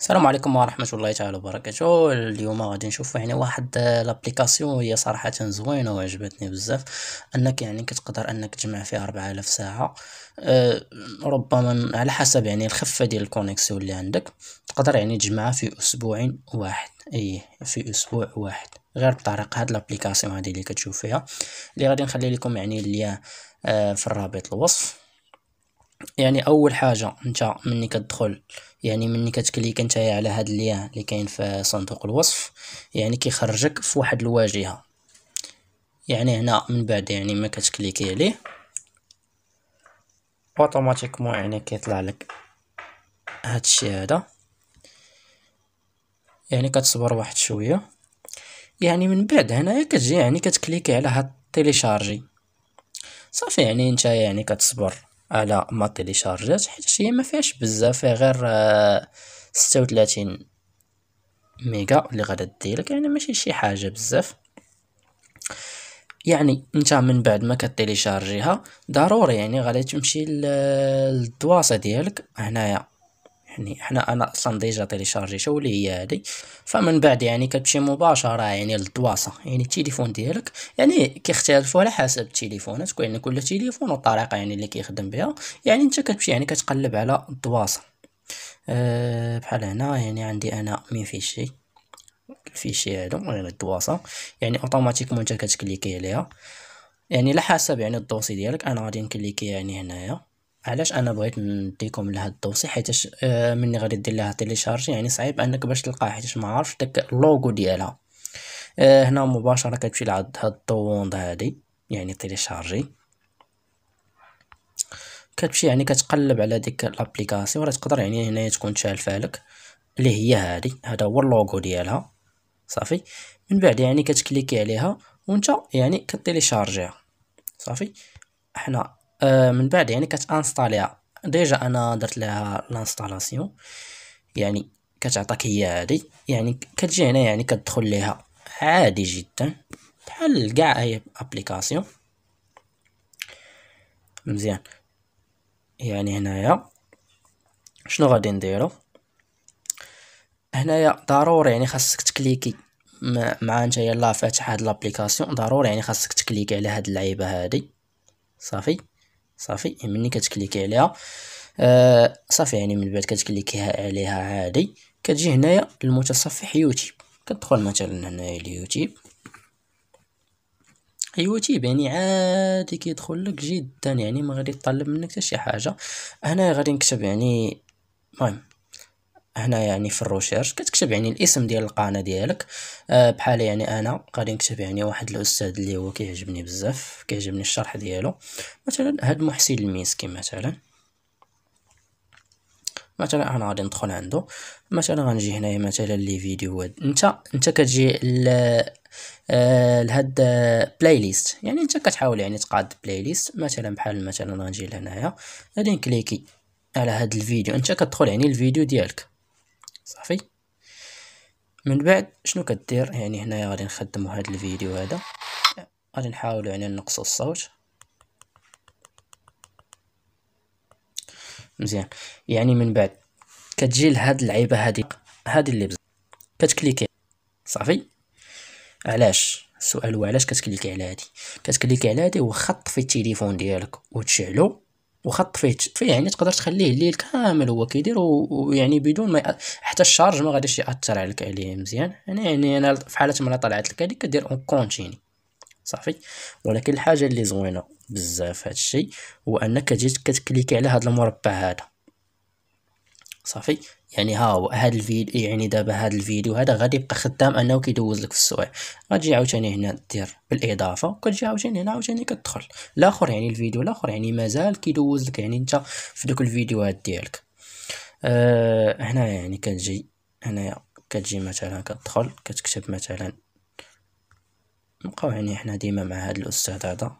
السلام عليكم ورحمة الله تعالى وبركاته اليوم غادي نشوف يعني واحد لابليكاسيون هي صراحة زوينة وعجبتني بزاف انك يعني كتقدر انك تجمع فيها 4000 ساعة أه ربما على حسب يعني الخفة ديال الكونيكسيون اللي عندك تقدر يعني تجمعها في اسبوع واحد اي في اسبوع واحد غير بطريقة هاد لابليكاسيون هادي اللي كتشوف فيها اللي غادي نخلي لكم يعني اللي أه، في الرابط الوصف يعني اول حاجه انت مني كتدخل يعني مني كتكليك انت على هذا اليان اللي كاين في صندوق الوصف يعني كيخرجك في واحد الواجهه يعني هنا من بعد يعني ما كتكليكي عليه اوتوماتيكمون يعني كيطلع لك هذا الشيء هذا يعني كتصبر واحد شويه يعني من بعد هنايا كتجي يعني كتكليكي على هاد تيليشارجي صافي يعني انت يعني كتصبر على ما تيليشارجات حيت هي ما فيهاش بزاف غير آه، ستة وثلاثين ميغا اللي غادا ديلك يعني ماشي شي حاجه بزاف يعني انت من بعد ما كتيليشارجيها ضروري يعني غادي تمشي للدواسه ديالك هنايا يعني حنا انا اصلا ديجا تيليشارجي شو اللي هي هادي فمن بعد يعني كتمشي مباشره يعني للدواسه يعني التليفون ديالك يعني كيختلفوا على حسب التليفونات يعني كل تليفون والطريقه يعني اللي كيخدم بها يعني انت كتمشي يعني كتقلب على الدواسه أه بحال هنا يعني عندي انا مين في شي الفيشي هادو ولا الدواسه يعني اوتوماتيكمون انت كتكليكي عليها يعني على حسب يعني الدوسي ديالك انا غادي نكليكي يعني هنايا علاش انا بغيت نديكم لهاد الدوسي حيتاش آه مني غادي دير لها تيليشارج يعني صعيب انك باش تلقاها حيتاش ما عارفش داك اللوغو ديالها آه هنا مباشره كتمشي لعند هاد الطوند هادي يعني تيليشارجي كتمشي يعني كتقلب على ديك لابليكاسيون راه تقدر يعني هنايا تكون شالفه لك اللي هي هادي هذا هو اللوغو ديالها صافي من بعد يعني كتكليكي عليها وانت يعني كتيليشارجيها صافي حنا آه، من بعد يعني كتانستاليها ديجا انا درت لها لانستالاسيون يعني كتعطاك هي هادي يعني كتجي هنا يعني كتدخل ليها عادي جدا بحال كاع اي ابليكاسيون مزيان يعني هنايا شنو غادي نديرو هنايا ضروري يعني خاصك تكليكي مع انت يلا فاتح هاد لابليكاسيون ضروري يعني خاصك تكليكي على هاد اللعيبه هادي صافي صافي ملي يعني كتكليكي عليها آه صافي يعني من بعد كتكليكيها عليها عادي كتجي هنايا المتصفح يوتيوب كتدخل مثلا هنايا اليوتيوب يوتيوب يعني عادي كيدخل لك جدا يعني ما غادي يطلب منك حتى شي حاجه هنا غادي نكتب يعني المهم هنا يعني في الروشيرش كتكتب يعني الاسم ديال القناه ديالك آه، بحال يعني انا غادي نكتب يعني واحد الاستاذ اللي هو كيعجبني بزاف كيعجبني الشرح ديالو مثلا هاد محسن الميسكي مثلا مثلا انا غادي ندخل عنده مثلا غنجي هنايا مثلا لي فيديو انت انت كتجي آه، لهاد بلاي ليست يعني انت كتحاول يعني تقاد بلاي ليست مثلا بحال مثلا غنجي لهنايا غادي نكليكي على هاد الفيديو انت كتدخل يعني الفيديو ديالك صافي من بعد شنو كدير يعني هنايا غادي نخدمو هاد الفيديو هذا غادي نحاولو يعني نقصو الصوت مزيان يعني من بعد كتجي لهاد اللعيبه هادي هادي اللي بزاف كتكليكي صافي علاش السؤال هو علاش كتكليكي على هادي كتكليكي على هادي وخط في التليفون ديالك وتشعلو وخط فيه فيه يعني تقدر تخليه الليل كامل هو كيدير ويعني بدون ما حتى الشارج ما غاديش ياثر عليك عليه مزيان انا يعني،, يعني انا في حاله ملي طلعت لك هذيك كدير اون كونتيني صافي ولكن الحاجه اللي زوينه بزاف هادشي هو انك جيت كتكليكي على هاد المربع هذا صافي يعني ها هو هذا الفيديو يعني دابا هذا الفيديو هذا غادي يبقى خدام انه كيدوز لك في السؤال غتجي عاوتاني هنا دير بالاضافه وكتجي عاوتاني هنا عاوتاني كتدخل الاخر يعني الفيديو الاخر يعني مازال كيدوز لك يعني انت في دوك الفيديوهات ديالك أه هنا يعني كتجي هنايا كتجي مثلا كتدخل كتكتب مثلا نبقاو يعني حنا ديما مع هاد الاستاذ هذا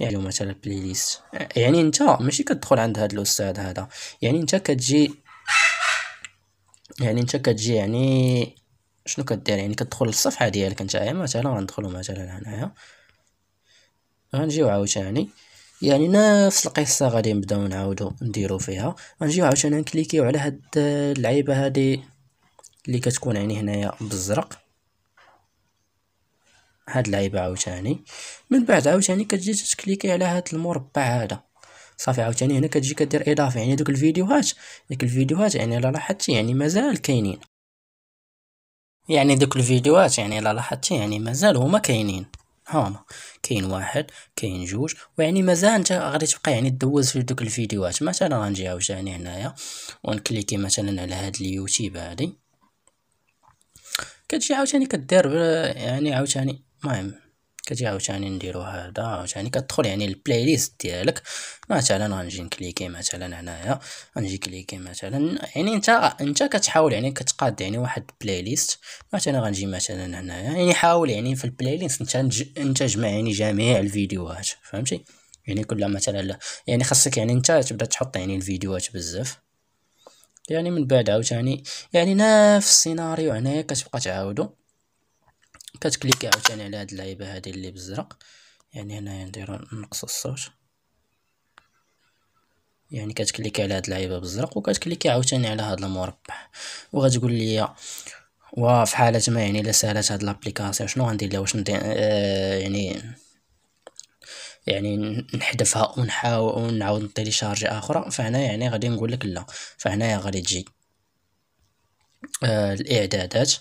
يعني مثلا بلاي ليست يعني انت ماشي كتدخل عند هاد الاستاذ هذا يعني انت كتجي يعني انت كتجي يعني شنو كدير يعني كتدخل للصفحه ديالك انت مثلا غندخلو مثلا هنايا غنجيو عاوتاني يعني نفس القصه غادي نبداو نعاودو نديرو فيها غنجيو عاوتاني نكليكيو على هاد اللعيبه هادي اللي كتكون يعني هنايا بالزرق هاد اللعيبه عاوتاني من بعد عاوتاني كتجي تكليكي على هاد المربع هذا صافي عاوتاني هنا كتجي كدير اضافه يعني دوك الفيديوهات ديك الفيديوهات يعني الا لاحظتي يعني مازال كاينين يعني دوك الفيديوهات يعني الا لاحظتي يعني مازال هما كاينين هما كاين واحد كاين جوج ويعني مازال انت غادي تبقى يعني تدوز في دوك الفيديوهات مثلا غنجي عاوتاني هنايا ونكليكي مثلا على هاد اليوتيوب هادي كتجي عاوتاني كدير آه، يعني عاوتاني المهم كتجي عاوتاني نديرو هذا عاوتاني كتدخل يعني البلاي ليست ديالك مثلا غنجي نكليكي مثلا هنايا غنجي كليكي مثلا يعني انت انت كتحاول يعني كتقاد يعني واحد البلاي ليست مثلا غنجي مثلا هنايا يعني حاول يعني في البلاي ليست انت انت جمع يعني جميع الفيديوهات فهمتي يعني كل مثلا لا يعني خاصك يعني انت تبدا تحط يعني الفيديوهات بزاف يعني من بعد عاوتاني يعني نفس السيناريو هنايا كتبقى تعاودو كتكليكي عاوتاني على هاد اللعيبه هادي اللي بالزرق يعني هنايا نديرو نقص الصوت يعني كتكليكي على هاد اللعيبه بالزرق وكتكليكي عاوتاني على هاد المربع وغتقول لي في حاله ما يعني الا سالات هاد لابليكاسيون شنو غندير لها واش ندير آه يعني يعني نحذفها ونحاول ونعاود نطيليشارجي شارجي اخرى فهنا يعني غادي نقول لك لا فهنايا غادي تجي آه الاعدادات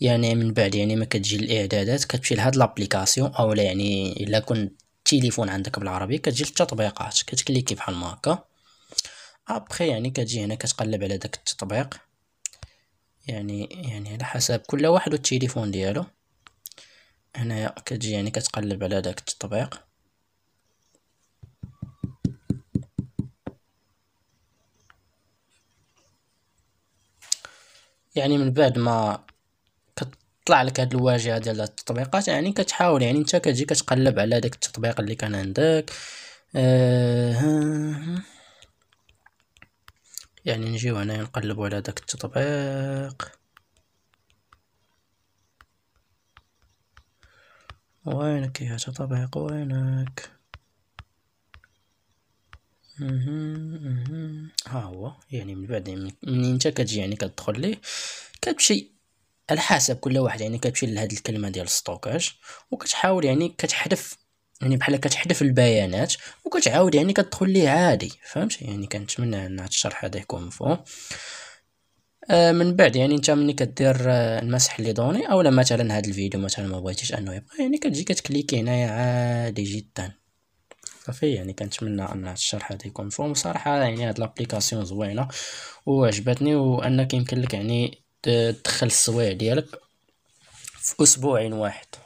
يعني من بعد يعني ما كتجي الاعدادات كتمشي لهاد لابليكاسيون لا يعني الا كنت تليفون عندك بالعربي كتجي للتطبيقات كتكليكي بحال هكا ابخي يعني كتجي هنا كتقلب على داك التطبيق يعني يعني على حسب كل واحد والتليفون ديالو هنايا كتجي يعني كتقلب على داك التطبيق يعني من بعد ما طلع لك هاد الواجهه ديال التطبيقات يعني كتحاول يعني انت كتجي كتقلب على داك التطبيق اللي كان عندك آه يعني نجيو هنا نقلبو على داك التطبيق وينك يا تطبيق وينك ها هو يعني من بعد يعني من انت كتجي يعني كتدخل ليه كتمشي على حسب كل واحد يعني كتمشي لهاد الكلمه ديال ستوكاج وكتحاول يعني كتحذف يعني بحال كتحذف البيانات وكتعاود يعني كتدخل ليه عادي فهمت يعني كنتمنى ان هاد الشرح هذا يكون مفهوم آه من بعد يعني انت ملي كدير آه، المسح لي دوني اولا مثلا هاد الفيديو مثلا ما بغيتيش انه يبقى يعني كتجي كتكليكي هنايا عادي جدا صافي يعني كنتمنى ان هاد الشرح هذا يكون مفهوم صراحه يعني هاد لابليكاسيون زوينه وعجبتني وانك يمكن لك يعني تدخل السوايع ديالك في اسبوع واحد